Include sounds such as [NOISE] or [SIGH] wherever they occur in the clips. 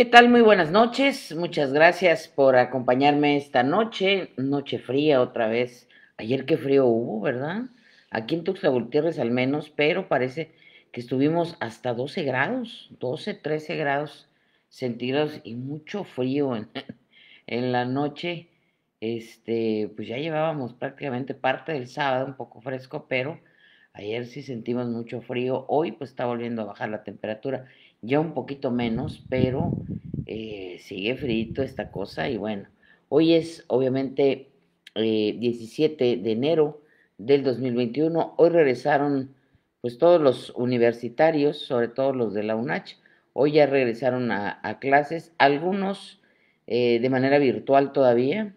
¿Qué tal? Muy buenas noches. Muchas gracias por acompañarme esta noche. Noche fría otra vez. Ayer qué frío hubo, ¿verdad? Aquí en Tuxtla Gutiérrez al menos, pero parece que estuvimos hasta 12 grados, 12, 13 grados centígrados y mucho frío en, [LAUGHS] en la noche. Este, pues ya llevábamos prácticamente parte del sábado un poco fresco, pero ayer sí sentimos mucho frío. Hoy pues está volviendo a bajar la temperatura ya un poquito menos, pero eh, sigue frito esta cosa y bueno, hoy es obviamente 17 eh, de enero del 2021, hoy regresaron pues todos los universitarios, sobre todo los de la UNACH, hoy ya regresaron a, clases, algunos eh, de manera virtual todavía,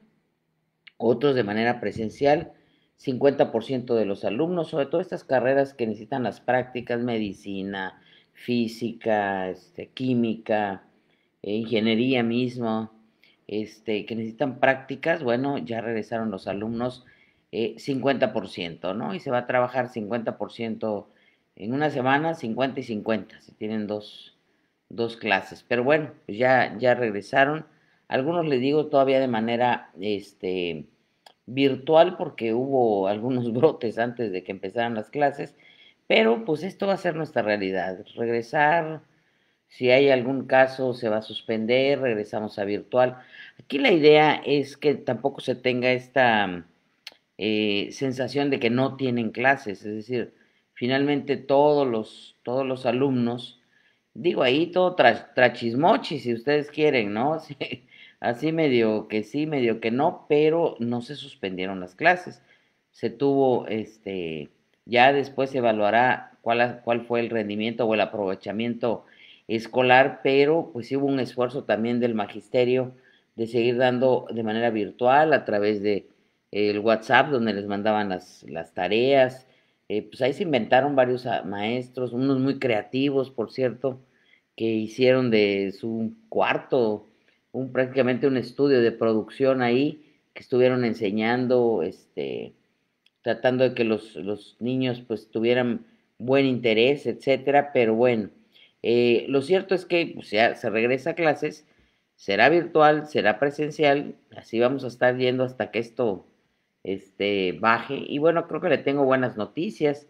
otros de manera presencial, 50% de los alumnos, sobre todo estas carreras que necesitan las prácticas, medicina, física, este, química, eh, ingeniería mismo, este, que necesitan prácticas, bueno, ya regresaron los alumnos 50%, eh, ¿no? Y se va a trabajar 50% en una semana, 50 y 50, si tienen dos, dos clases. Pero bueno, pues ya, ya regresaron. Algunos les digo todavía de manera este, virtual porque hubo algunos [LAUGHS] brotes antes de que empezaran las clases pero pues esto va a ser nuestra realidad. Regresar, si hay algún caso, se va a suspender, regresamos a virtual. Aquí la idea es que tampoco se tenga esta eh, sensación de que no tienen clases, es decir, finalmente todos los, todos los alumnos, digo ahí todo trachismochi, si ustedes quieren, ¿no? [LAUGHS] así medio que sí, medio que no, pero no se suspendieron las clases. Se tuvo este ya después se evaluará cuál, cuál fue el rendimiento o el aprovechamiento escolar, pero pues hubo un esfuerzo también del magisterio de seguir dando de manera virtual a través de el WhatsApp donde les mandaban las, las tareas. Eh, pues ahí se inventaron varios ah, maestros, unos muy creativos, por cierto, que hicieron de su cuarto un, prácticamente un estudio de producción ahí, que estuvieron enseñando este, tratando de que los, niños pues tuvieran buen interés, etcétera, pero bueno, eh, lo cierto es que pues, se regresa a clases, será virtual, será presencial, así vamos a estar yendo hasta que esto este, baje. Y bueno, creo que le tengo buenas noticias.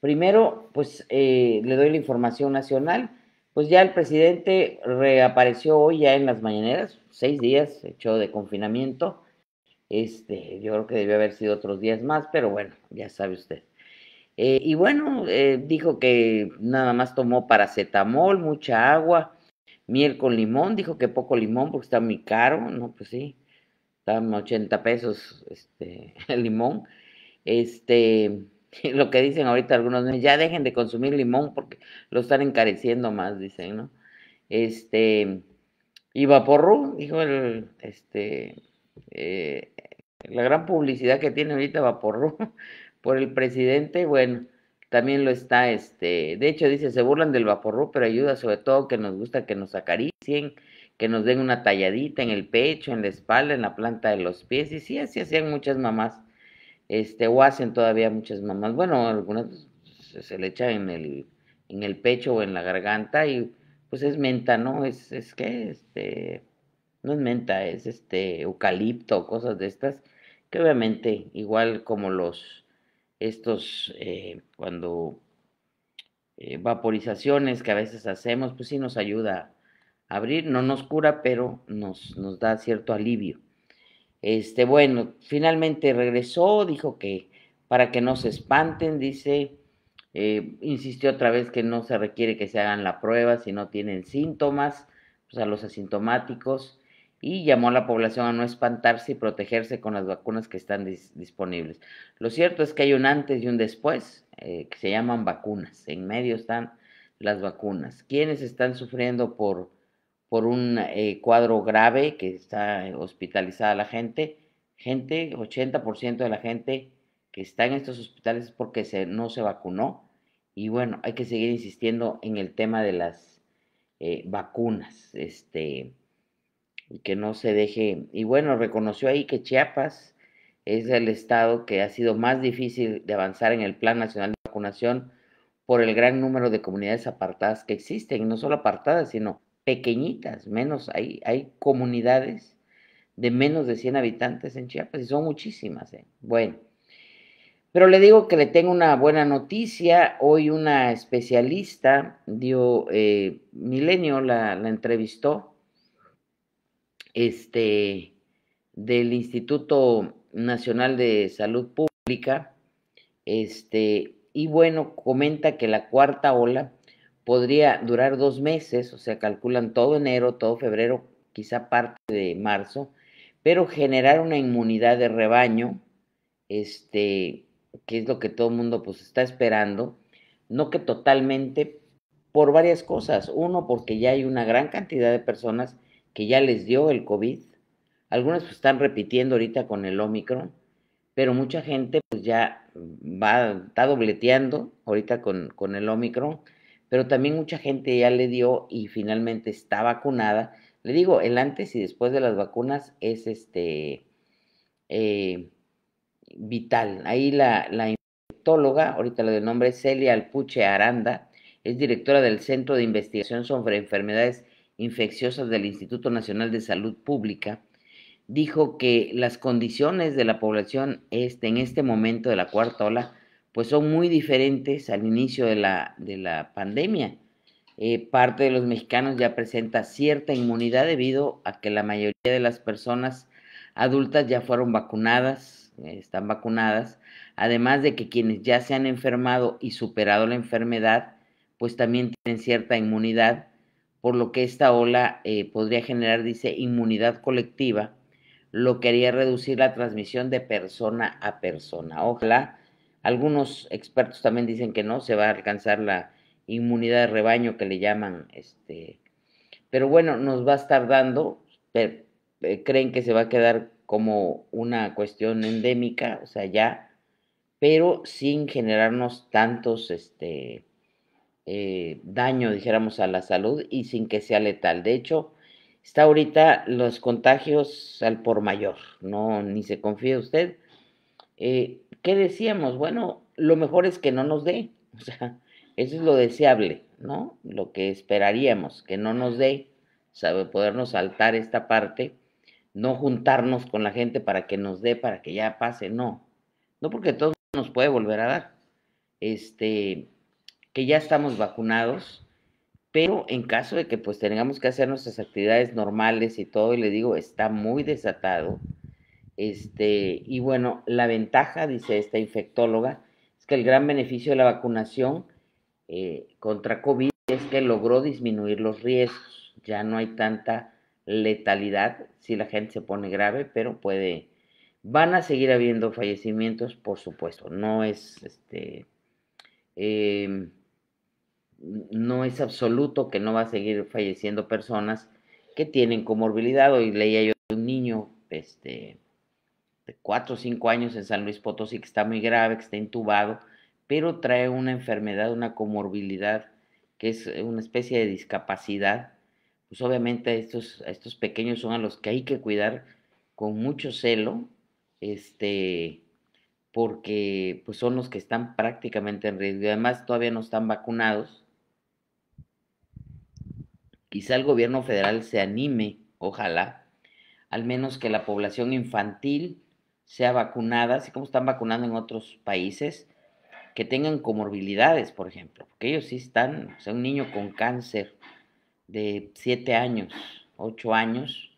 Primero, pues eh, le doy la información nacional. Pues ya el presidente reapareció hoy ya en las mañaneras, seis días hecho de confinamiento. Este, yo creo que debió haber sido otros días más, pero bueno, ya sabe usted. Eh, y bueno, eh, dijo que nada más tomó paracetamol, mucha agua, miel con limón, dijo que poco limón porque está muy caro, no, pues sí, están 80 pesos este, [LAUGHS] el limón. Este, [LAUGHS] lo que dicen ahorita algunos, ya dejen de consumir limón porque lo están encareciendo más, dicen, ¿no? Este, y Vaporru, dijo el, este, eh, la gran publicidad que tiene ahorita Vaporru [LAUGHS] por el presidente, bueno, también lo está, este, de hecho dice, se burlan del Vaporru, pero ayuda sobre todo que nos gusta que nos acaricien, que nos den una talladita en el pecho, en la espalda, en la planta de los pies, y sí, así hacían muchas mamás, este, o hacen todavía muchas mamás, bueno, algunas pues, se le echan en el, en el pecho o en la garganta y pues es menta, ¿no? Es, es que, este, no es menta, es este eucalipto, cosas de estas, que obviamente igual como los, estos, eh, cuando eh, vaporizaciones que a veces hacemos, pues sí nos ayuda a abrir, no nos cura, pero nos, nos da cierto alivio. Este, bueno, finalmente regresó, dijo que para que no se espanten, dice, eh, insistió otra vez que no se requiere que se hagan la prueba si no tienen síntomas, pues a los asintomáticos y llamó a la población a no espantarse y protegerse con las vacunas que están disponibles. Lo cierto es que hay un antes y un después eh, que se llaman vacunas. En medio están las vacunas. Quienes están sufriendo por, por un eh, cuadro grave que está hospitalizada la gente? Gente, 80% de la gente que está en estos hospitales es porque se, no se vacunó. Y bueno, hay que seguir insistiendo en el tema de las eh, vacunas. Este y que no se deje. Y bueno, reconoció ahí que Chiapas es el estado que ha sido más difícil de avanzar en el Plan Nacional de Vacunación por el gran número de comunidades apartadas que existen, no solo apartadas, sino pequeñitas, menos, hay, hay comunidades de menos de 100 habitantes en Chiapas, y son muchísimas. ¿eh? Bueno, pero le digo que le tengo una buena noticia, hoy una especialista dio, eh, Milenio la entrevistó, este, del Instituto Nacional de Salud Pública, este, y bueno, comenta que la cuarta ola podría durar dos meses, o sea, calculan todo enero, todo febrero, quizá parte de marzo, pero generar una inmunidad de rebaño, este, que es lo que todo el mundo pues está esperando, no que totalmente, por varias cosas. Uno, porque ya hay una gran cantidad de personas que ya les dio el COVID, algunas pues, están repitiendo ahorita con el Omicron, pero mucha gente pues ya va, está dobleteando ahorita con, el Omicron, pero también mucha gente ya le dio y finalmente está vacunada. Le digo, el antes y después de las vacunas es este eh, vital. Ahí la, infectóloga, ahorita la del nombre es Celia Alpuche Aranda, es directora del Centro de Investigación sobre Enfermedades infecciosas del Instituto Nacional de Salud Pública, dijo que las condiciones de la población este, en este momento de la cuarta ola pues son muy diferentes al inicio de la, pandemia. Eh, parte de los mexicanos ya presenta cierta inmunidad debido a que la mayoría de las personas adultas ya fueron vacunadas, eh, están vacunadas, además de que quienes ya se han enfermado y superado la enfermedad, pues también tienen cierta inmunidad por lo que esta ola eh, podría generar, dice, inmunidad colectiva, lo que haría reducir la transmisión de persona a persona. Ojalá, algunos expertos también dicen que no, se va a alcanzar la inmunidad de rebaño que le llaman, este, pero bueno, nos va a estar dando, eh, creen que se va a quedar como una cuestión endémica, o sea, ya, pero sin generarnos tantos, este, eh, daño, dijéramos, a la salud y sin que sea letal. De hecho, está ahorita los contagios al por mayor, no ni se confía usted. Eh, ¿Qué decíamos? Bueno, lo mejor es que no nos dé, [LAUGHS] o sea, eso es lo deseable, ¿no? Lo que esperaríamos, que no nos dé, sabe, podernos saltar esta parte, no juntarnos con la gente para que nos dé, para que ya pase, no, no porque todo nos puede volver a dar. Este, que ya estamos vacunados, pero en caso de que pues tengamos que hacer nuestras actividades normales y todo, y le digo, está muy desatado. Este, y bueno, la ventaja, dice esta infectóloga, es que el gran beneficio de la vacunación eh, contra COVID es que logró disminuir los riesgos. Ya no hay tanta letalidad si la gente se pone grave, pero puede. Van a seguir habiendo fallecimientos, por supuesto. No es este. Em, no es absoluto que no va a seguir falleciendo personas que tienen comorbilidad. Hoy leía yo de un niño este, de 4 o 5 años en San Luis Potosí que está muy grave, que está intubado, pero trae una enfermedad, una comorbilidad, que es una especie de discapacidad. Pues obviamente estos, estos pequeños son a los que hay que cuidar con mucho celo, este, porque pues son los que están prácticamente en riesgo. Y además todavía no están vacunados Quizá el gobierno federal se anime, ojalá, al menos que la población infantil sea vacunada, así como están vacunando en otros países, que tengan comorbilidades, por ejemplo, porque ellos sí están, o sea, un niño con cáncer de 7 años, 8 años,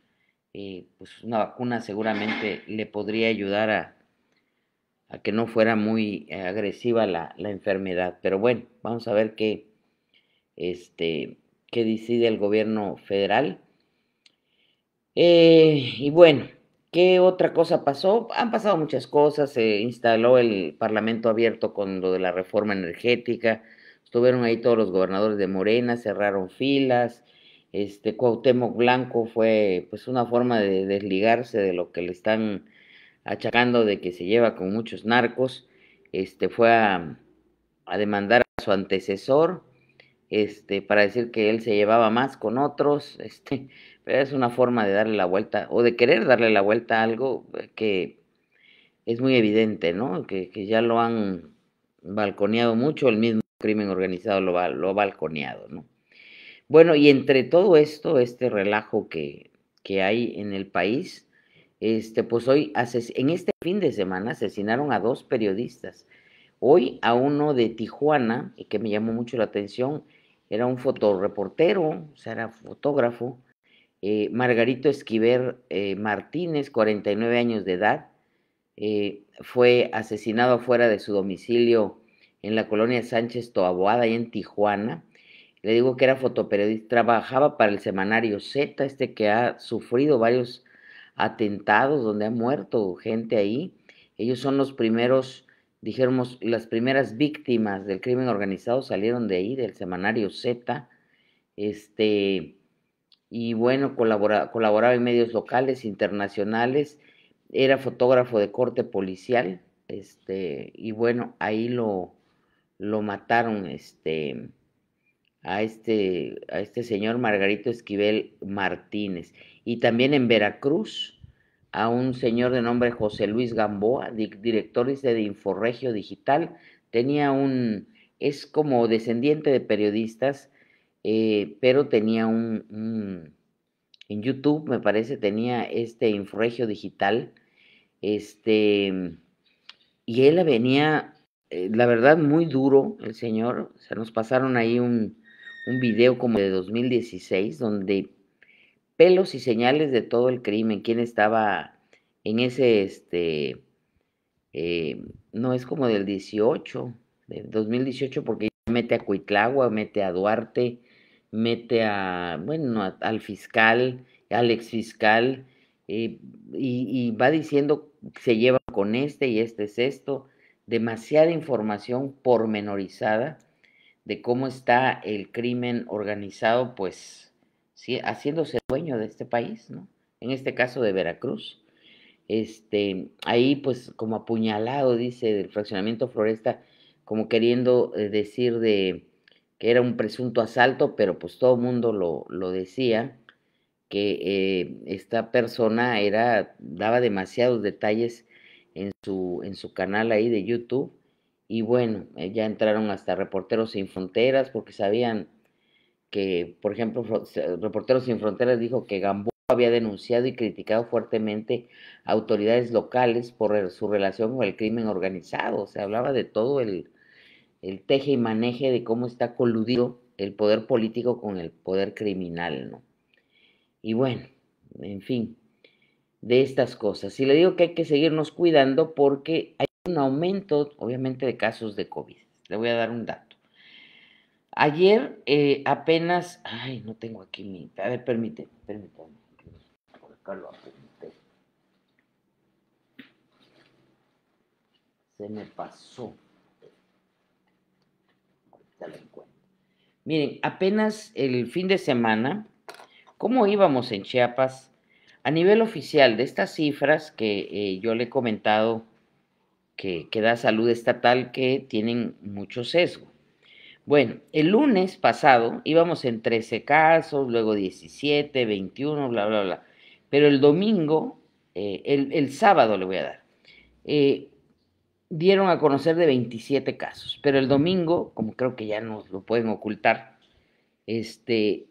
eh, pues una vacuna seguramente le podría ayudar a, que no fuera muy eh, agresiva la, la, enfermedad. Pero bueno, vamos a ver qué, este, que decide el gobierno federal. Eh, y bueno, ¿qué otra cosa pasó? Han pasado muchas cosas, se instaló el Parlamento abierto con lo de la reforma energética, estuvieron ahí todos los gobernadores de Morena, cerraron filas, este Cuauhtémoc Blanco fue pues una forma de desligarse de lo que le están achacando de que se lleva con muchos narcos, este fue a, a demandar a su antecesor, este, para decir que él se llevaba más con otros, este, [LAUGHS] pero es una forma de darle la vuelta o de querer darle la vuelta a algo eh, que es muy evidente, ¿no? Que, que ya lo han balconeado mucho, el mismo crimen organizado lo, lo ha balconeado, ¿no? Bueno, y entre todo esto, este relajo que, que hay en el país, este, pues hoy, en este fin de semana, asesinaron a dos periodistas. Hoy a uno de Tijuana, y que me llamó mucho la atención, era un fotoreportero, o sea, era fotógrafo. Eh, Margarito Esquiver eh, Martínez, 49 años de edad, eh, fue asesinado afuera de su domicilio en la colonia Sánchez Toaboada, ahí en Tijuana. Le digo que era fotoperiodista, trabajaba para el semanario Z, este que ha sufrido varios atentados donde ha muerto gente ahí. Ellos son los primeros dijéramos, las primeras víctimas del crimen organizado salieron de ahí, del semanario Z, este, y bueno, colaboraba en medios locales, internacionales, era fotógrafo de corte policial, este, y bueno, ahí lo, lo mataron, este, a este, a este señor Margarito Esquivel Martínez. Y también en Veracruz, a un señor de nombre José Luis Gamboa, director de Inforregio Digital, tenía un, es como descendiente de periodistas, eh, pero tenía un, en YouTube me parece, tenía este Inforregio Digital, este, y él venía, eh, la verdad, muy duro, el señor, se nos pasaron ahí un, un video como de 2016, donde pelos y señales de todo el crimen, quién estaba en ese, este, eh, no es como del 18, del 2018, porque mete a Cuitlagua, mete a Duarte, mete a, bueno, al fiscal, al exfiscal, eh, y, y va diciendo, se lleva con este y este es esto, demasiada información pormenorizada de cómo está el crimen organizado, pues, sí, haciéndose dueño de este país, ¿no? En este caso de Veracruz. Este, ahí pues como apuñalado, dice, del fraccionamiento Floresta, como queriendo eh, decir de que era un presunto asalto, pero pues todo el mundo lo, lo, decía, que eh, esta persona era, daba demasiados detalles en su, en su canal ahí de YouTube, y bueno, eh, ya entraron hasta Reporteros Sin Fronteras porque sabían que, por ejemplo, Reporteros Sin Fronteras dijo que Gamboa había denunciado y criticado fuertemente a autoridades locales por su relación con el crimen organizado. Se hablaba de todo el, el, teje y maneje de cómo está coludido el poder político con el poder criminal, ¿no? Y bueno, en fin, de estas cosas. Y le digo que hay que seguirnos cuidando porque hay un aumento, obviamente, de casos de COVID. Le voy a dar un dato. Ayer eh, apenas, ay, no tengo aquí mi, a ver, permíteme, permítame, por acá lo Se me pasó. Miren, apenas el fin de semana, ¿cómo íbamos en Chiapas? A nivel oficial, de estas cifras que eh, yo le he comentado que, que da salud estatal, que tienen mucho sesgo. Bueno, el lunes pasado íbamos en 13 casos, luego 17, 21, bla, bla, bla. Pero el domingo, eh, el, sábado le voy a dar, eh, dieron a conocer de 27 casos. Pero el domingo, como creo que ya nos lo pueden ocultar, este,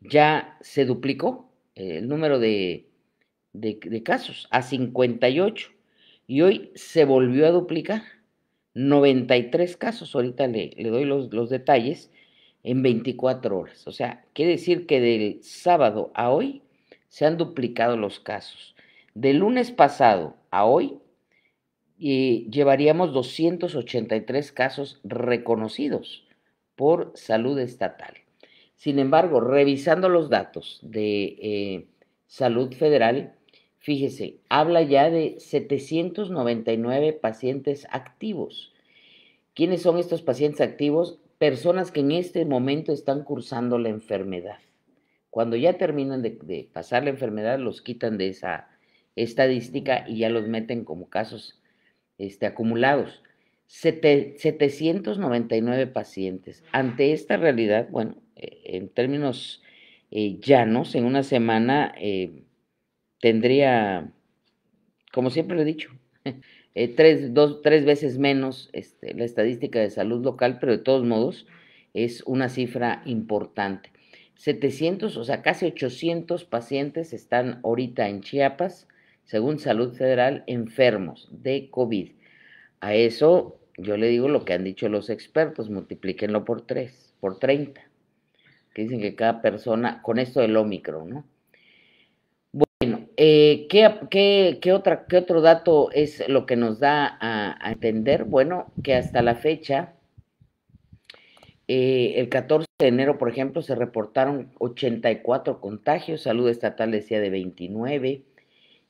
ya se duplicó eh, el número de, de casos a 58. Y hoy se volvió a duplicar. 93 casos, ahorita le, doy los, detalles, en 24 horas. O sea, quiere decir que del sábado a hoy se han duplicado los casos. Del lunes pasado a hoy y llevaríamos 283 casos reconocidos por salud estatal. Sin embargo, revisando los datos de eh, salud federal, Fíjese, habla ya de 799 pacientes activos. ¿Quiénes son estos pacientes activos? Personas que en este momento están cursando la enfermedad. Cuando ya terminan de, pasar la enfermedad, los quitan de esa estadística y ya los meten como casos este, acumulados. 799 pacientes. Ante esta realidad, bueno, eh, en términos eh, llanos, en una semana eh, tendría, como siempre lo he dicho, [LAUGHS] eh, tres, veces menos este, la estadística de salud local, pero de todos modos es una cifra importante. 700, o sea, casi 800 pacientes están ahorita en Chiapas, según Salud Federal, enfermos de COVID. A eso yo le digo lo que han dicho los expertos, multiplíquenlo por tres, por 30, que dicen que cada persona, con esto del Omicron, ¿no? Eh, ¿qué, otro dato es lo que nos da a, entender? Bueno, que hasta la fecha, eh, el 14 de enero, por ejemplo, se reportaron 84 contagios, salud estatal decía de 29,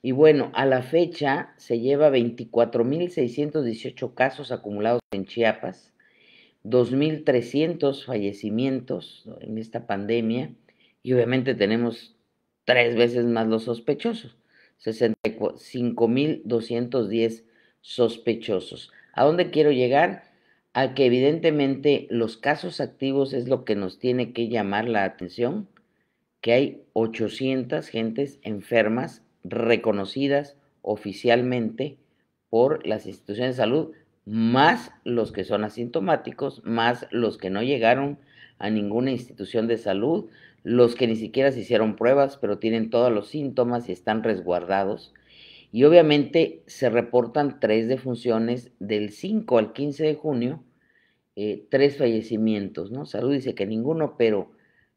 y bueno, a la fecha se lleva 24.618 casos acumulados en Chiapas, 2.300 fallecimientos en esta pandemia, y obviamente tenemos tres veces más los sospechosos, 65.210 sospechosos. ¿A dónde quiero llegar? A que evidentemente los casos activos es lo que nos tiene que llamar la atención, que hay 800 gentes enfermas reconocidas oficialmente por las instituciones de salud, más los que son asintomáticos, más los que no llegaron a ninguna institución de salud, los que ni siquiera se hicieron pruebas, pero tienen todos los síntomas y están resguardados. Y obviamente se reportan tres defunciones del 5 al 15 de junio, eh, tres fallecimientos, ¿no? Salud dice que ninguno, pero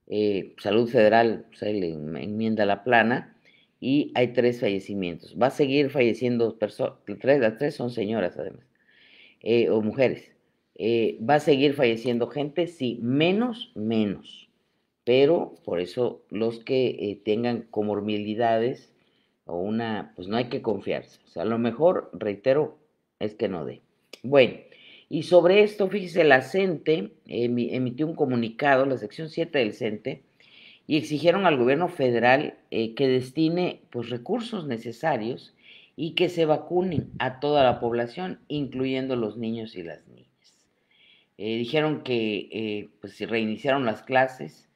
eh, Salud Federal pues, enmienda la plana y hay tres fallecimientos. Va a seguir falleciendo personas, tres, las tres son señoras además, eh, o mujeres. ¿Va a seguir falleciendo gente? Sí, menos, menos pero por eso los que eh, tengan comorbilidades o una, pues no hay que confiarse. O sea, a lo mejor, reitero, es que no dé. Bueno, y sobre esto, fíjese, la CENTE emitió un comunicado, la sección 7 del CENTE, y exigieron al gobierno federal eh, que destine pues, recursos necesarios y que se vacunen a toda la población, incluyendo los niños y las niñas. Eh, dijeron que si pues, reiniciaron las clases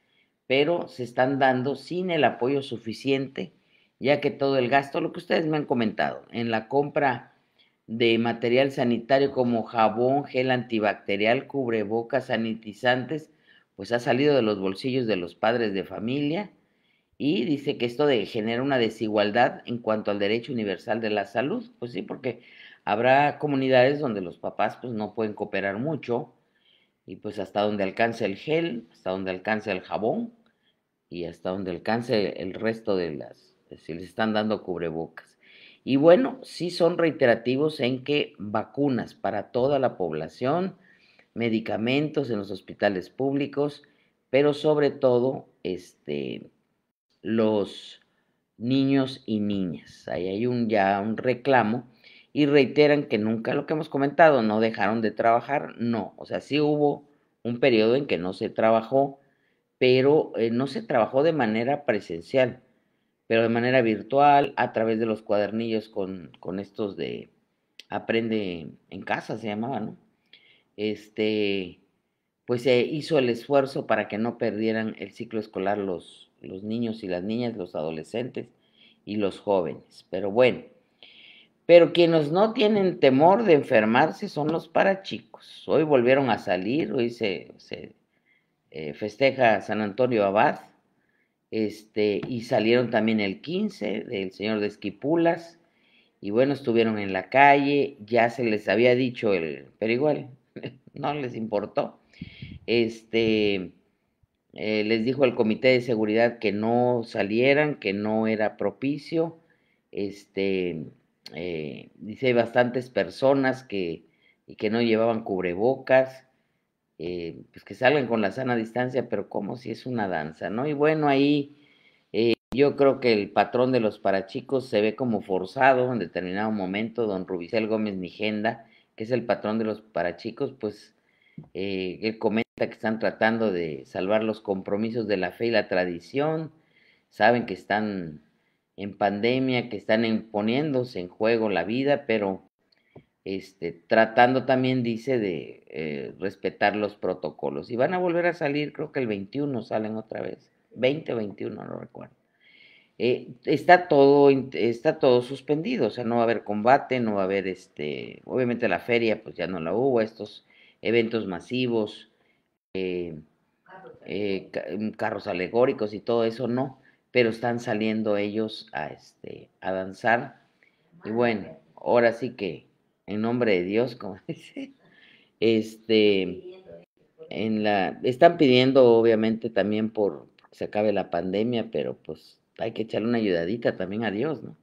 pero se están dando sin el apoyo suficiente, ya que todo el gasto, lo que ustedes me han comentado, en la compra de material sanitario como jabón, gel antibacterial, cubrebocas, sanitizantes, pues ha salido de los bolsillos de los padres de familia y dice que esto genera una desigualdad en cuanto al derecho universal de la salud. Pues sí, porque habrá comunidades donde los papás pues no pueden cooperar mucho y pues hasta donde alcance el gel, hasta donde alcance el jabón, y hasta donde alcance el resto de las, eh, si les están dando cubrebocas. Y bueno, sí son reiterativos en que vacunas para toda la población, medicamentos en los hospitales públicos, pero sobre todo este, los niños y niñas. Ahí hay un, ya un reclamo y reiteran que nunca lo que hemos comentado, no dejaron de trabajar, no. O sea, sí hubo un periodo en que no se trabajó, pero eh, no se trabajó de manera presencial, pero de manera virtual, a través de los cuadernillos con, estos de Aprende en casa, se llamaba, ¿no? Este, pues se hizo el esfuerzo para que no perdieran el ciclo escolar los, los niños y las niñas, los adolescentes y los jóvenes. Pero bueno, pero quienes no tienen temor de enfermarse son los parachicos. Hoy volvieron a salir, hoy se, eh, festeja San Antonio Abad, este, y salieron también el 15 del señor de Esquipulas, y bueno, estuvieron en la calle, ya se les había dicho el, pero igual, [LAUGHS] no les importó. Este, eh, les dijo el comité de seguridad que no salieran, que no era propicio, este, eh, dice bastantes personas que, y que no llevaban cubrebocas, eh, pues que salgan con la sana distancia, pero como si es una danza, ¿no? Y bueno, ahí eh, yo creo que el patrón de los parachicos se ve como forzado en determinado momento, don Rubicel Gómez Nigenda, que es el patrón de los parachicos, pues eh, él comenta que están tratando de salvar los compromisos de la fe y la tradición, saben que están en pandemia, que están imponiéndose en juego la vida, pero este, tratando también, dice, de eh, respetar los protocolos. Y van a volver a salir, creo que el 21 salen otra vez, 20 o 21, no recuerdo. Eh, está, todo, está todo suspendido, o sea, no va a haber combate, no va a haber, este, obviamente la feria, pues ya no la hubo, estos eventos masivos, eh, mm, carros alegóricos y todo eso, no, pero están saliendo ellos a, este, a danzar. Y bueno, ahora sí que en nombre de Dios, como [LAUGHS] dice, este, en la, están pidiendo obviamente también por que se acabe la pandemia, pero pues hay que echarle una ayudadita también a Dios, ¿no?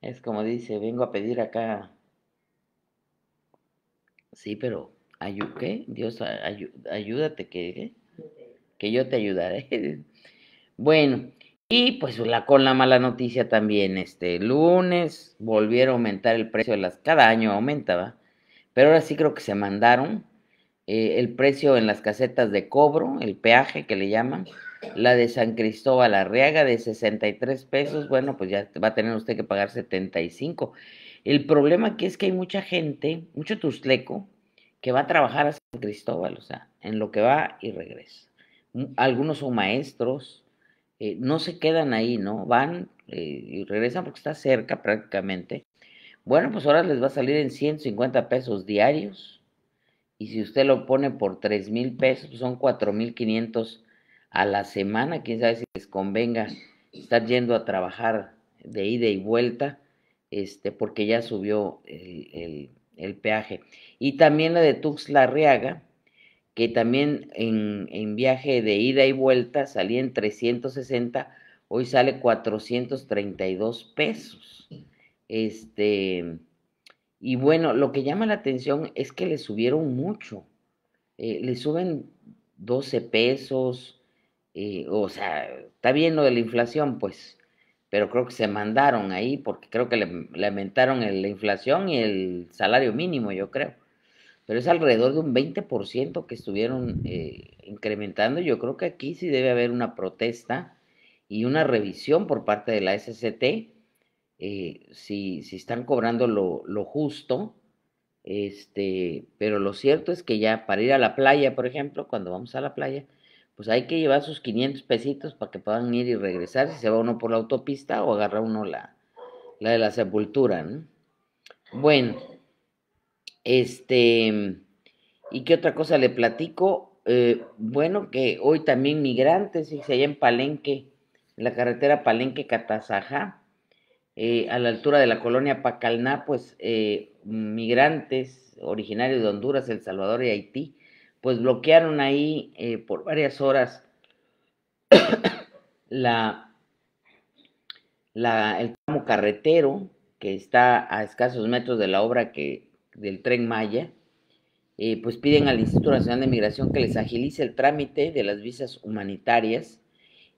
Es como dice, vengo a pedir acá. Sí, pero Dios ayúdate que, que yo te ayudaré. [LAUGHS] Bueno, y pues la, con la mala noticia también, este lunes volvieron a aumentar el precio de las, cada año aumentaba, pero ahora sí creo que se mandaron eh, el precio en las casetas de cobro, el peaje que le llaman, la de San Cristóbal Arriaga de 63 pesos, bueno, pues ya va a tener usted que pagar 75. El problema aquí es que hay mucha gente, mucho tustleco, que va a trabajar a San Cristóbal, o sea, en lo que va y regresa. Algunos son maestros, eh, no se quedan ahí, ¿no? Van eh, y regresan porque está cerca prácticamente. Bueno, pues ahora les va a salir en 150 pesos diarios. Y si usted lo pone por 3 mil pesos, pues son 4 mil 500 a la semana. Quién sabe si les convenga estar yendo a trabajar de ida y vuelta, este, porque ya subió el, peaje. Y también la de Tuxtla Larriaga que también en, viaje de ida y vuelta salía en 360, hoy sale 432 pesos. Este, y bueno, lo que llama la atención es que le subieron mucho. Eh, le suben 12 pesos, eh, o sea, está bien lo de la inflación, pues, pero creo que se mandaron ahí porque creo que le, aumentaron la inflación y el salario mínimo, yo creo pero es alrededor de un 20% que estuvieron eh, incrementando. Yo creo que aquí sí debe haber una protesta y una revisión por parte de la SCT, eh, si, si, están cobrando lo, lo, justo, este, pero lo cierto es que ya para ir a la playa, por ejemplo, cuando vamos a la playa, pues hay que llevar sus 500 pesitos para que puedan ir y regresar, si se va uno por la autopista o agarra uno la, la de la sepultura, ¿no? Bueno. Este, ¿y qué otra cosa le platico? Eh, bueno, que hoy también migrantes, y se allá en Palenque, en la carretera Palenque-Catazajá, eh, a la altura de la colonia Pacalná, pues eh, migrantes originarios de Honduras, El Salvador y Haití, pues bloquearon ahí por varias horas [COUGHS] la, la, el tramo carretero que está a escasos metros de la obra que del tren Maya, eh, pues piden al Instituto Nacional de Migración que les agilice el trámite de las visas humanitarias.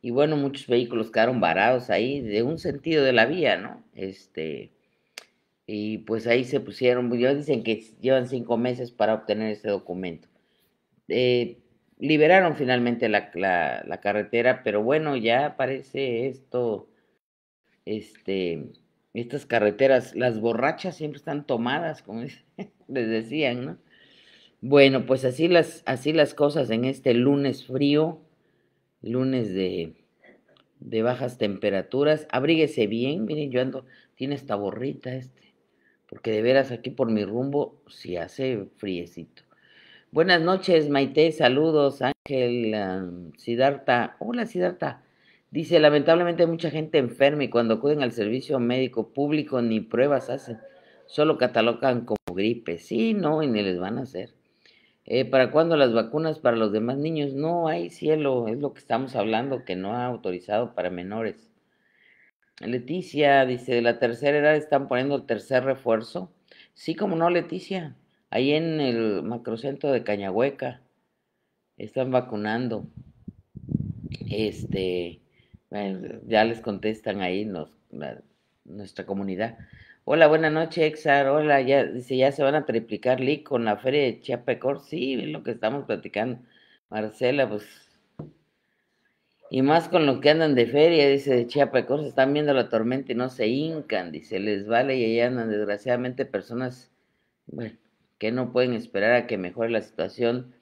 Y bueno, muchos vehículos quedaron varados ahí de un sentido de la vía, ¿no? Este, y pues ahí se pusieron, pues dicen que llevan cinco meses para obtener este documento. Eh, liberaron finalmente la, la, la carretera, pero bueno, ya parece esto, este, estas carreteras, las borrachas siempre están tomadas, como [LAUGHS] les decían, ¿no? Bueno, pues así las, así las cosas en este lunes frío, lunes de, de bajas temperaturas. Abríguese bien, miren, yo ando, tiene esta borrita este, porque de veras aquí por mi rumbo sí hace friecito. Buenas noches, Maite, saludos, Ángel, Sidarta. Hola, Sidarta. Dice, lamentablemente hay mucha gente enferma y cuando acuden al servicio médico público ni pruebas hacen, solo catalogan como gripe. Sí, no, y ni les van a hacer. Eh, ¿Para cuándo las vacunas para los demás niños? No hay cielo, es lo que estamos hablando, que no ha autorizado para menores. Leticia dice, de la tercera edad están poniendo el tercer refuerzo. Sí, como no, Leticia, ahí en el macrocentro de Cañahueca están vacunando. Este, bueno, ya les contestan ahí nos, nuestra comunidad. Hola, buena noche, Exar. Hola, ya, dice, ya se van a triplicar LIC con la feria de Chiapecor. Sí, es lo que estamos platicando. Marcela, pues y más con los que andan de feria, dice de Chiapecor, se están viendo la tormenta y no se hincan, dice, les vale y ahí andan desgraciadamente personas, bueno, que no pueden esperar a que mejore la situación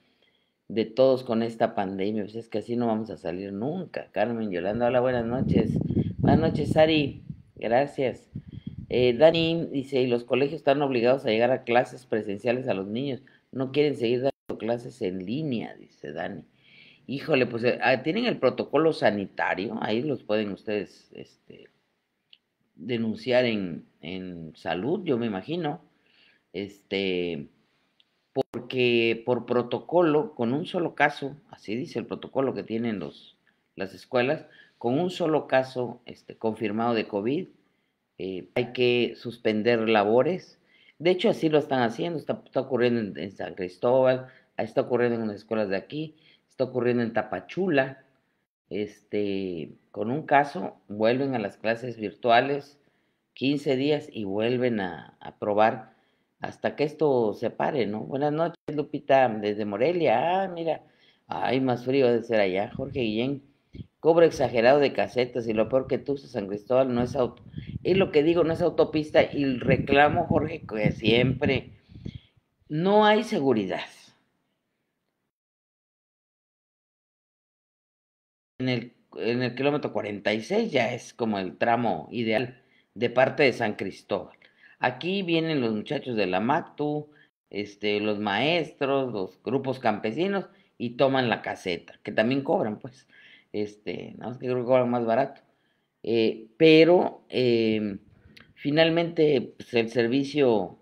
de todos con esta pandemia. Pues es que así no vamos a salir nunca. Carmen Yolanda, hola, buenas noches. Buenas noches, Ari. Gracias. Eh, Dani dice, y los colegios están obligados a llegar a clases presenciales a los niños. No quieren seguir dando clases en línea, dice Dani. Híjole, pues eh, ah, tienen el protocolo sanitario, ahí los pueden ustedes este, denunciar en, en salud, yo me imagino. Este, que por protocolo, con un solo caso, así dice el protocolo que tienen los, las escuelas, con un solo caso este, confirmado de COVID, eh, hay que suspender labores. De hecho, así lo están haciendo, está, ocurriendo en, San Cristóbal, está ocurriendo en unas escuelas de aquí, está ocurriendo en Tapachula. Este, con un caso, vuelven a las clases virtuales 15 días y vuelven a, a probar hasta que esto se pare, ¿no? Buenas noches, Lupita, desde Morelia. Ah, mira, hay más frío de ser allá. Jorge Guillén, cobro exagerado de casetas y lo peor que tú, San Cristóbal, no es auto. Es lo que digo, no es autopista y reclamo, Jorge, que siempre no hay seguridad. En el, en el kilómetro 46 ya es como el tramo ideal de parte de San Cristóbal. Aquí vienen los muchachos de la MACTU, este, los maestros, los grupos campesinos y toman la caseta, que también cobran, pues. Este, nada más que creo que cobran más barato. Eh, pero em, finalmente pues, el servicio,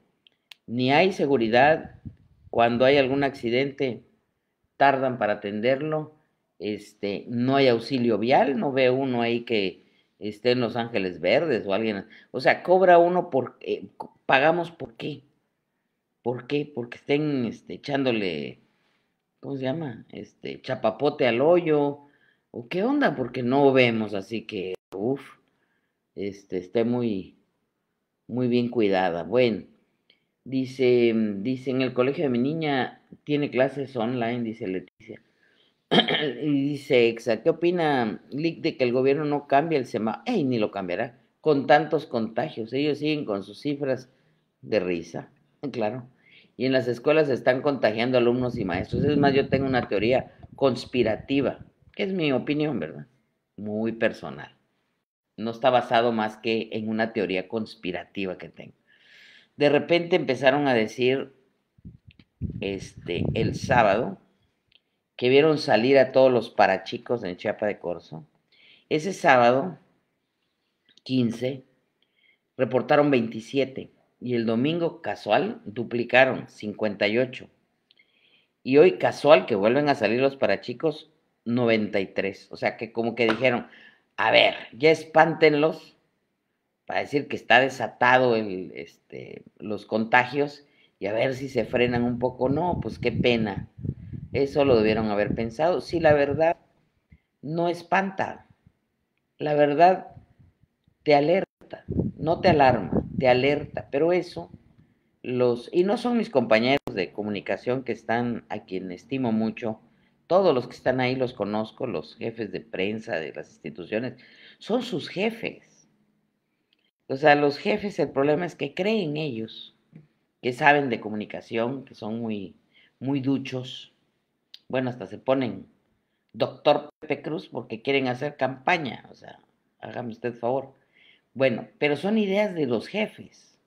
ni hay seguridad, cuando hay algún accidente tardan para atenderlo, este, no hay auxilio vial, no ve uno ahí que esté en Los Ángeles Verdes o alguien. O sea, cobra uno por eh, pagamos por qué. ¿Por qué? Porque estén este, echándole, ¿cómo se llama? Este, chapapote al hoyo. ¿O qué onda? Porque no vemos, así que, uff, este, esté muy, muy bien cuidada. Bueno, dice, dice, en el colegio de mi niña tiene clases online, dice Leticia. [CLEARS THROAT] y dice Exa, ¿qué opina Lick de que el gobierno no cambia el semáforo? ¡Ey, ni lo cambiará! Con tantos contagios, ellos siguen con sus cifras de risa, [LAUGHS] claro. Y en las escuelas se están contagiando alumnos y maestros. Es más, yo tengo una teoría conspirativa, que es mi opinión, ¿verdad? Muy personal. No está basado más que en una teoría conspirativa que tengo. De repente empezaron a decir, este, el sábado, que vieron salir a todos los parachicos en Chiapa de Corzo, ese sábado 15 reportaron 27 y el domingo casual duplicaron 58. Y hoy casual que vuelven a salir los parachicos 93. O sea que como que dijeron, a ver, ya espántenlos para decir que está desatado el, este, los contagios y a ver si se frenan un poco. No, pues qué pena. Eso lo debieron haber pensado. Si la verdad no espanta, la verdad te alerta, no te alarma, te alerta. Pero eso, los, y no son mis compañeros de comunicación que están, a quien estimo mucho, todos los que están ahí los conozco, los jefes de prensa de las instituciones, son sus jefes. O sea, los jefes, el problema es que creen ellos, que saben de comunicación, que son muy, muy duchos, bueno, hasta se ponen doctor Pepe Cruz porque quieren hacer campaña, o sea, hágame usted favor. Bueno, pero son ideas de los jefes,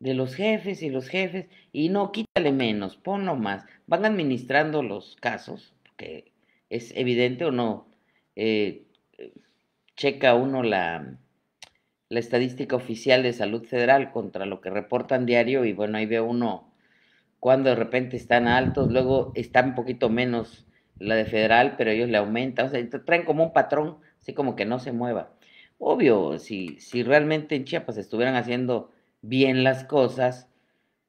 de los jefes y los jefes, y no, quítale menos, ponlo más, van administrando los casos, que es evidente o no, eh, checa uno la, la estadística oficial de salud federal contra lo que reportan diario y bueno, ahí ve uno cuando de repente están altos, luego está un poquito menos la de federal, pero ellos le aumentan, o sea, traen como un patrón, así como que no se mueva. Obvio, si, si realmente en Chiapas estuvieran haciendo bien las cosas,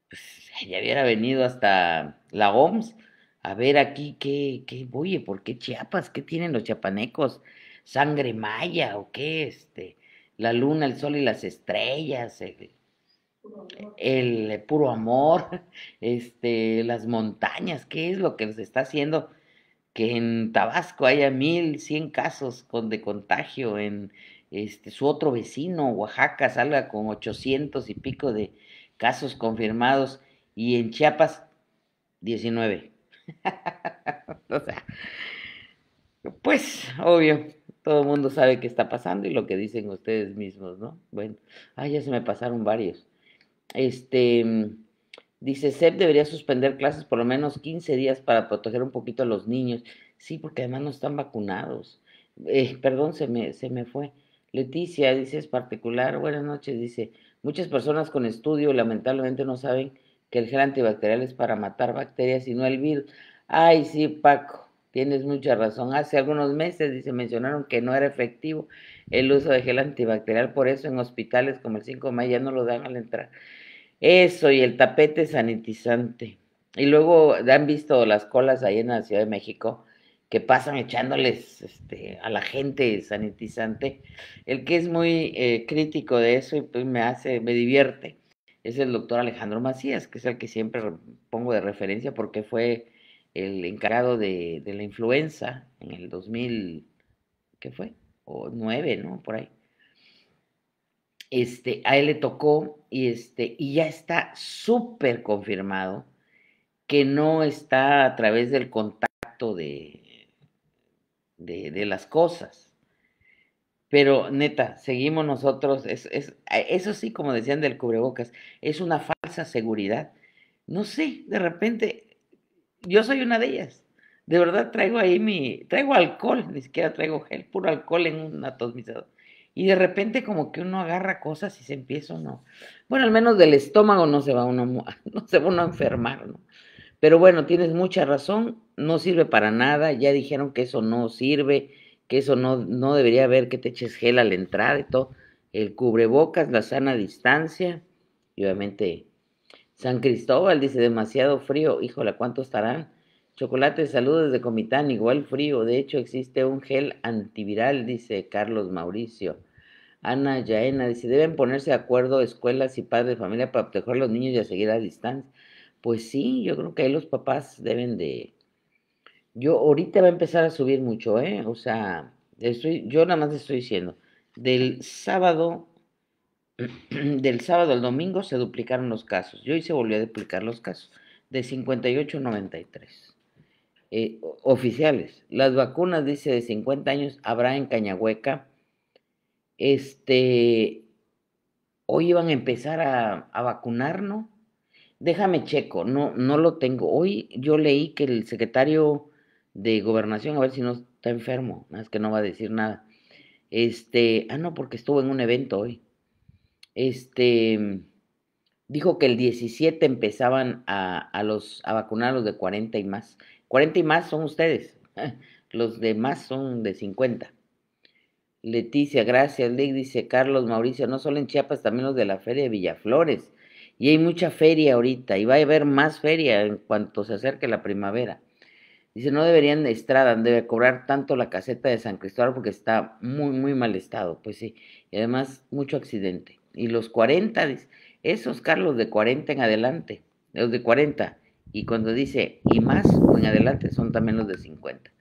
pues ya hubiera venido hasta la OMS a ver aquí qué, qué, oye, ¿por qué Chiapas? ¿Qué tienen los chiapanecos? ¿Sangre maya o qué? Este, la luna, el sol y las estrellas, eh, el puro amor, [LAUGHS] este, las montañas, ¿qué es lo que nos está haciendo? Que en Tabasco haya mil cien casos con, de contagio, en este, su otro vecino, Oaxaca, salga con ochocientos y pico de casos confirmados, y en Chiapas, diecinueve [LAUGHS] o sea, pues, obvio, todo el mundo sabe qué está pasando y lo que dicen ustedes mismos, ¿no? Bueno, ah, ya se me pasaron varios. Este, mm, dice, SEP debería suspender clases por lo menos 15 días para proteger un poquito a los niños. Sí, porque además no están vacunados. Eh, perdón, se me, se me fue. Leticia, dice, es particular. Buenas noches, dice, muchas personas con estudio lamentablemente no saben que el gel antibacterial es para matar bacterias y no el virus. Ay, sí, Paco, tienes mucha razón. Hace algunos meses, dice, mencionaron que no era efectivo el uso de gel antibacterial, por eso en hospitales como el 5 de mayo ya no lo dan al entrar. Eso y el tapete sanitizante. Y luego han visto las colas ahí en la Ciudad de México que pasan echándoles este, a la gente sanitizante. El que es muy eh, crítico de eso y pues, me hace, me divierte, es el doctor Alejandro Macías, que es el que siempre pongo de referencia porque fue el encargado de, la influenza en el 2000, ¿qué fue? O 9, ¿no? Por ahí. Este, a él le tocó y, este, y ya está súper confirmado que no está a través del contacto de, de, las cosas. Pero neta, seguimos nosotros, es, eso sí, como decían del cubrebocas, es una falsa seguridad. No sé, de repente, yo soy una de ellas. De verdad traigo ahí mi, traigo alcohol, ni siquiera traigo gel, puro alcohol en un atomizador y de repente como que uno agarra cosas y se empieza no. bueno, al menos del estómago no se va uno, [LAUGHS] no se va a enfermar, ¿no? Pero bueno, tienes mucha razón, no sirve para nada, ya dijeron que eso no sirve, que eso no, no debería haber, que te eches gel al entrar y todo, el cubrebocas, la sana distancia, y obviamente San Cristóbal dice demasiado frío, híjole, ¿cuánto estarán? Chocolate, saludos de Comitán, igual frío, de hecho existe un gel antiviral, dice Carlos Mauricio. Ana Yaena dice, deben ponerse de acuerdo escuelas y padres de familia para proteger a los niños y a seguir a distancia. Pues sí, yo creo que ahí los papás deben de... Yo ahorita va a empezar a subir mucho, ¿eh? O sea, estoy, yo nada más estoy diciendo, del sábado, [CLEARS THROAT] del sábado al domingo se duplicaron los casos. Yo hoy se volvió a duplicar los casos, de 58 a 93. Eh, oficiales. Las vacunas, dice, de 50 años habrá en Cañahueca este, hoy iban a empezar a, a vacunar, ¿no? Déjame checo, no, no lo tengo. Hoy yo leí que el secretario de gobernación, a ver si no está enfermo, más que no va a decir nada. Este, ah, no, porque estuvo en un evento hoy. Este, dijo que el 17 empezaban a, los, a vacunar los de 40 y más. 40 y más son ustedes, [LAUGHS] los demás son de 50. Leticia, gracias, dice Carlos, Mauricio, no solo en Chiapas, también los de la feria de Villaflores. Y hay mucha feria ahorita, y va a haber más feria en cuanto se acerque la primavera. Dice, no deberían, de Estrada, debe cobrar tanto la caseta de San Cristóbal porque está muy, muy mal estado. Pues sí, y además mucho accidente. Y los 40, esos Carlos de 40 en adelante, los de 40. Y cuando dice y más en adelante son también los de 50.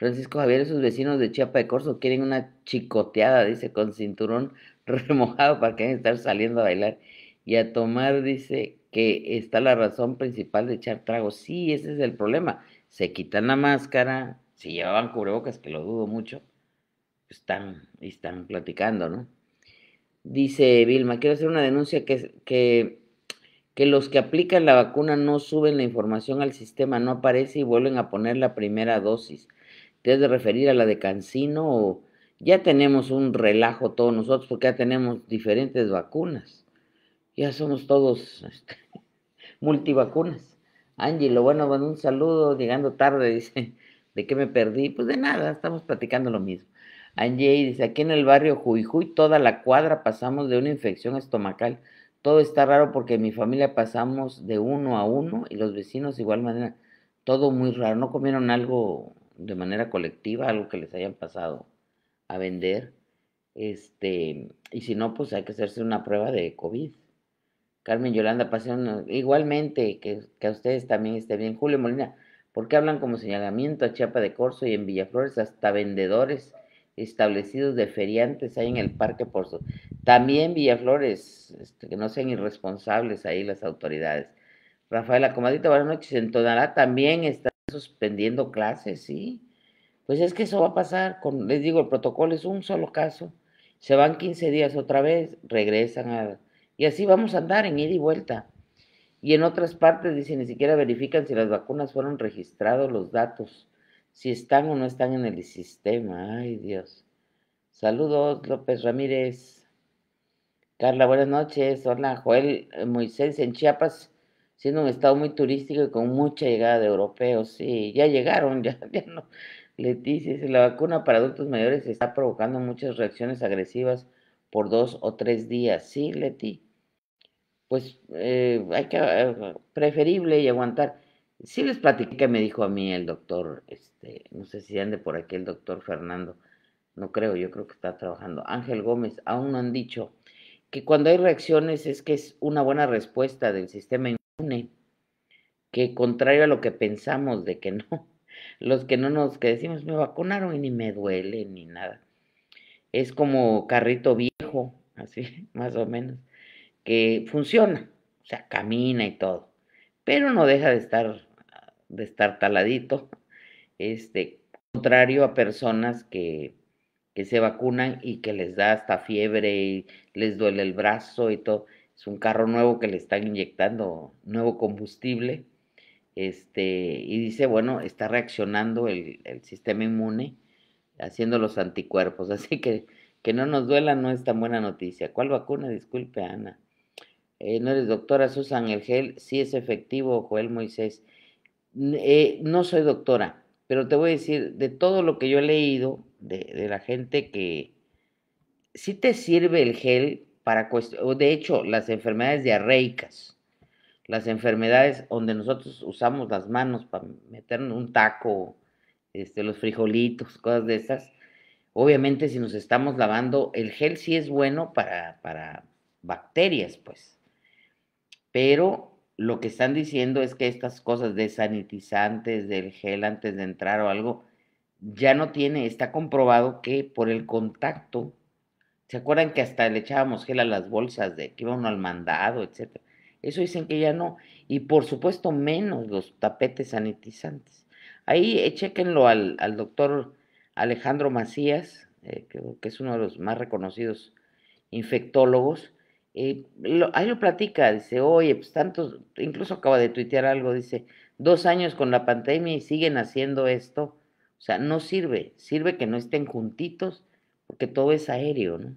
Francisco Javier esos vecinos de Chiapa de Corso quieren una chicoteada, dice, con cinturón [LAUGHS] remojado para que hayan estar saliendo a bailar y a tomar, dice, que está la razón principal de echar trago. Sí, ese es el problema. Se quitan la máscara, si llevaban cubrebocas, que lo dudo mucho, pues están, están platicando, ¿no? Dice Vilma, quiero hacer una denuncia que, que, que los que aplican la vacuna no suben la información al sistema, no aparece y vuelven a poner la primera dosis te has de referir a la de Cancino o ya tenemos un relajo todos nosotros porque ya tenemos diferentes vacunas. Ya somos todos este, [LAUGHS] multivacunas. multivacunas. lo bueno, bueno, un saludo, llegando tarde, [LAUGHS] dice, ¿de qué me perdí? Pues de nada, estamos platicando lo mismo. Angie dice, aquí en el barrio Jujuy, toda la cuadra pasamos de una infección estomacal. Todo está raro porque mi familia pasamos de uno a uno y los vecinos igual manera. Todo muy raro. ¿No comieron algo de manera colectiva algo que les hayan pasado a vender. Este, y si no, pues hay que hacerse una prueba de COVID. Carmen Yolanda Pasión, igualmente, que, a ustedes también esté bien. Julio Molina, ¿por qué hablan como señalamiento a Chiapa de Corzo y en Villaflores hasta vendedores establecidos de feriantes hay en el Parque Porzo? También Villaflores, este, que no sean irresponsables ahí las autoridades. Rafaela Comadita, buenas noches. En Tonalá también está suspendiendo clases, sí. Pues es que eso va a pasar, les digo, el protocolo es un solo caso, se van 15 días otra vez, regresan a... Y así vamos a andar en ida y vuelta. Y en otras partes, dicen, ni siquiera verifican si las vacunas fueron registradas, los datos, si están o no están en el sistema. Ay, Dios. Saludos, López Ramírez. Carla, buenas noches. Hola, Joel eh, Moisés en Chiapas siendo un estado muy turístico y con mucha llegada de europeos. Sí, ya llegaron, [LAUGHS] ya, ya no. Leti, dice, la vacuna para adultos mayores está provocando muchas reacciones agresivas por dos o tres días. Sí, Leti. Pues eh, hay que, eh, preferible y aguantar. Sí les platiqué que me dijo a mí el doctor, este, no sé si ande por aquí el doctor Fernando, no creo, yo creo que está trabajando. Ángel Gómez, aún no han dicho que cuando hay reacciones es que es una buena respuesta del sistema que contrario a lo que pensamos de que no, [LAUGHS] los que no nos, que decimos me vacunaron y ni me duele ni nada. Es como carrito viejo, [LAUGHS] así más o menos, que funciona, o sea, camina y todo, pero no deja de estar, de estar taladito, este, contrario a personas que, que se vacunan y que les da hasta fiebre y les duele el brazo y todo es un carro nuevo que le están inyectando nuevo combustible. Este, y dice, bueno, está reaccionando el, sistema inmune haciendo los anticuerpos. [LAUGHS] Así que que no nos duela no es tan buena noticia. ¿Cuál vacuna? Disculpe, Ana. Eh, no eres doctora Susan el gel, sí es efectivo, Joel Moisés. Eh, no soy doctora, pero te voy a decir, de todo lo que yo he leído de, de la gente que sí te sirve el gel para de hecho, las enfermedades diarreicas, las enfermedades donde nosotros usamos las manos para meter un taco, este, los frijolitos, cosas de esas, obviamente si nos estamos lavando, el gel sí es bueno para, para bacterias, pues. Pero lo que están diciendo es que estas cosas de sanitizantes, del gel antes de entrar o algo, ya no tiene, está comprobado que por el contacto ¿Se acuerdan que hasta le echábamos gel a las bolsas de que iba uno al mandado, etcétera? Eso dicen que ya no. Y por supuesto menos los tapetes sanitizantes. Ahí eh, chequenlo al, al doctor Alejandro Macías, eh, que, es uno de los más reconocidos infectólogos. ahí lo platica, dice, oye, pues tantos, incluso acaba de tuitear algo, dice, dos años con la pandemia y siguen haciendo esto. O sea, no sirve, sirve que no estén juntitos porque todo es aéreo, ¿no?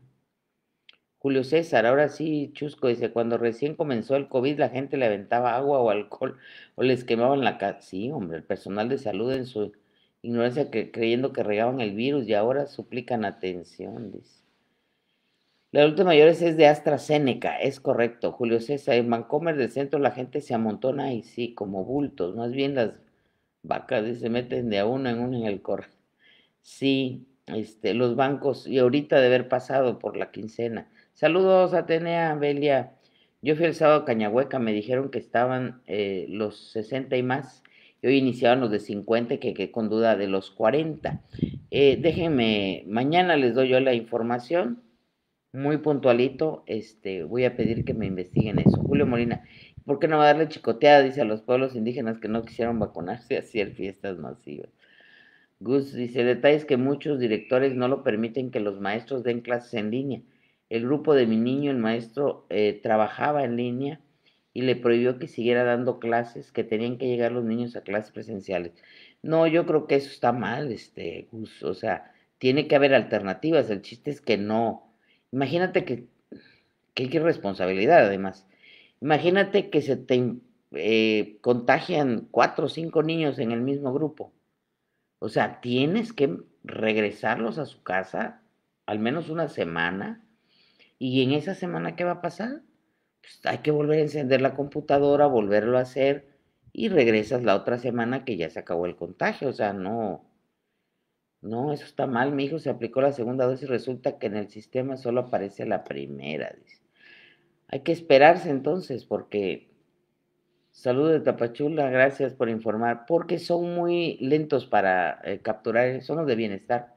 Julio César, ahora sí, Chusco dice, cuando recién comenzó el COVID la gente le aventaba agua o alcohol o les quemaban la casa. Sí, hombre, el personal de salud en su ignorancia creyendo que regaban el virus y ahora suplican atención, dice. La última mayores es de AstraZeneca, es correcto, Julio César. En Mancomer del centro la gente se amontona y sí, como bultos, más bien las vacas se meten de a uno en uno en el corral. Sí, este, los bancos y ahorita de haber pasado por la quincena. Saludos, Atenea, Belia. Yo fui el sábado a Cañahueca, me dijeron que estaban eh, los 60 y más, y hoy iniciaban los de 50, que, que con duda de los 40. Eh, déjenme, mañana les doy yo la información, muy puntualito, este, voy a pedir que me investiguen eso. Julio Molina, ¿por qué no va a darle chicoteada? Dice a los pueblos indígenas que no quisieron vacunarse, [LAUGHS] así hacer fiestas masivas. Gus dice, el detalle es que muchos directores no lo permiten que los maestros den clases en línea. El grupo de mi niño, el maestro, eh, trabajaba en línea y le prohibió que siguiera dando clases, que tenían que llegar los niños a clases presenciales. No, yo creo que eso está mal, este, Gus. O sea, tiene que haber alternativas. El chiste es que no. Imagínate que, que responsabilidad, además. Imagínate que se te eh, contagian cuatro o cinco niños en el mismo grupo. O sea, tienes que regresarlos a su casa al menos una semana. Y en esa semana, ¿qué va a pasar? Pues hay que volver a encender la computadora, volverlo a hacer y regresas la otra semana que ya se acabó el contagio. O sea, no, no, eso está mal. Mi hijo se aplicó la segunda dosis y resulta que en el sistema solo aparece la primera. Hay que esperarse entonces porque Saludos de Tapachula, gracias por informar, porque son muy lentos para eh, capturar, eh, son los de bienestar.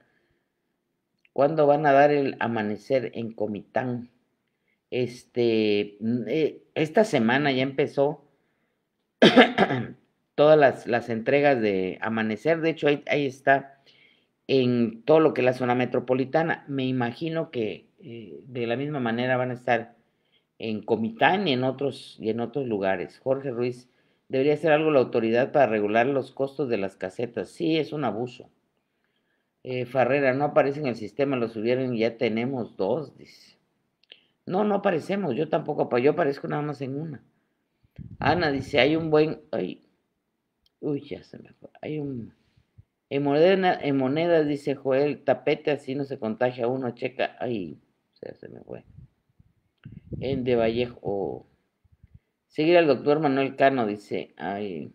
¿Cuándo van a dar el amanecer en Comitán? Este, mm, eh, esta semana ya empezó [COUGHS] todas las, entregas de amanecer, de hecho ahí, está en todo lo que es la zona metropolitana. Me imagino que de la misma manera van a estar en Comitán y en otros, y en otros lugares. Jorge Ruiz, debería ser algo la autoridad para regular los costos de las casetas. Sí, es un abuso. Eh, Farrera, no aparece en el sistema, lo subieron y ya tenemos dos, dice. No, no aparecemos, yo tampoco, yo aparezco nada más en una. Ana dice, hay un buen, ay, uy, ya se me fue, hay un... En, moneda en monedas, dice Joel, tapete así no se contagia uno, checa, ay, se me fue en De Vallejo. Seguir al doctor Manuel Cano, dice. hay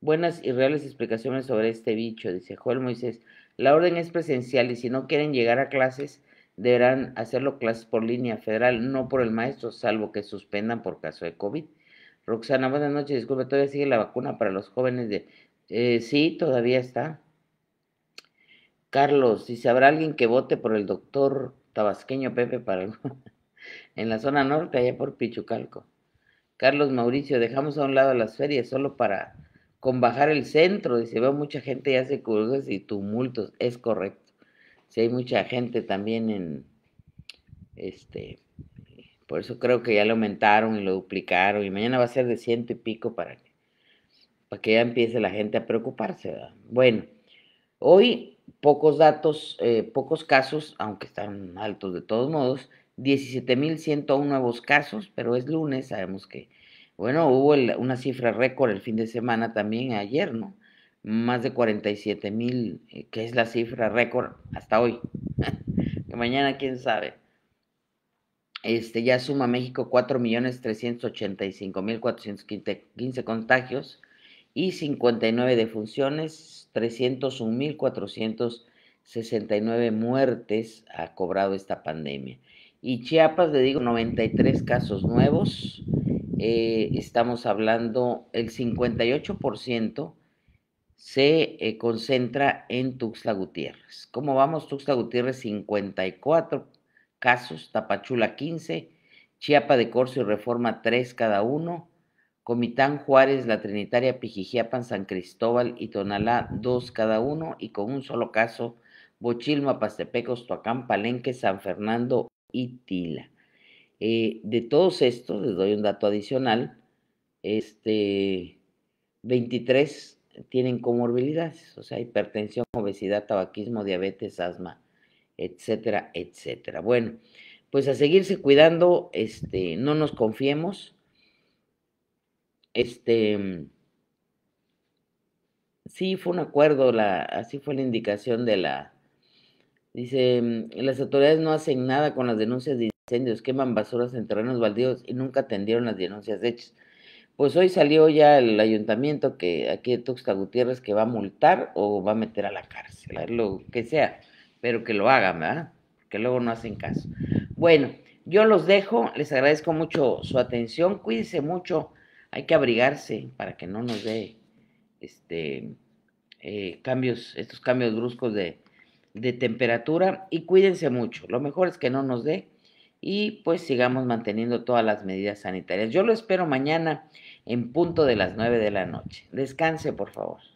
Buenas y reales explicaciones sobre este bicho, dice Joel Moisés. La orden es presencial y si no quieren llegar a clases, deberán hacerlo clases por línea federal, no por el maestro, salvo que suspendan por caso de COVID. Roxana, buenas noches. Disculpe, todavía sigue la vacuna para los jóvenes de... Eh, sí, todavía está. Carlos, se ¿habrá alguien que vote por el doctor tabasqueño Pepe para en la zona norte, allá por Pichucalco. Carlos Mauricio, dejamos a un lado las ferias solo para con bajar el centro. Dice, veo mucha gente ya hace cruces y tumultos. Es correcto. Si hay mucha gente también en este. Por eso creo que ya lo aumentaron y lo duplicaron. Y mañana va a ser de ciento y pico para que, para que ya empiece la gente a preocuparse. Bueno, hoy pocos datos, eh, pocos casos, aunque están altos de todos modos, 17.101 nuevos casos, pero es lunes, sabemos que, bueno, hubo una cifra récord el fin de semana también ayer, ¿no? Más de 47.000, eh, que es la cifra récord hasta hoy. [LAUGHS] que mañana, quién sabe. Este, ya suma México 4.385.415 contagios y 59 defunciones, 301.469 muertes ha cobrado esta pandemia. Y Chiapas, le digo, 93 casos nuevos. Eh, estamos hablando, el 58% se eh, concentra en Tuxtla Gutiérrez. ¿Cómo vamos? Tuxtla Gutiérrez, 54 casos, Tapachula, 15, Chiapa de Corzo y Reforma, 3 cada uno, Comitán, Juárez, La Trinitaria, Pijijiapan, San Cristóbal y Tonalá, 2 cada uno, y con un solo caso, Bochilma, Pastepecos, Toacán, Palenque, San Fernando, y tila. Eh, de todos estos, les doy un dato adicional, este, 23 tienen comorbilidades, o sea, hipertensión, obesidad, tabaquismo, diabetes, asma, etcétera, etcétera. Bueno, pues a seguirse cuidando, este, no nos confiemos, este, sí fue un acuerdo, la, así fue la indicación de la Dice, mm, las autoridades no hacen nada con las denuncias de incendios, queman basuras en terrenos baldíos y nunca atendieron las denuncias hechas. Pues hoy salió ya el ayuntamiento que aquí de Tuxtla Gutiérrez que va a multar o va a meter a la cárcel, lo que sea, pero que lo hagan, ¿verdad? Que luego no hacen caso. Bueno, yo los dejo, les agradezco mucho su atención, cuídense mucho, hay que abrigarse para que no nos dé este eh, cambios, estos cambios bruscos de de temperatura y cuídense mucho. Lo mejor es que no nos dé y pues sigamos manteniendo todas las medidas sanitarias. Yo lo espero mañana en punto de las 9 de la noche. Descanse, por favor.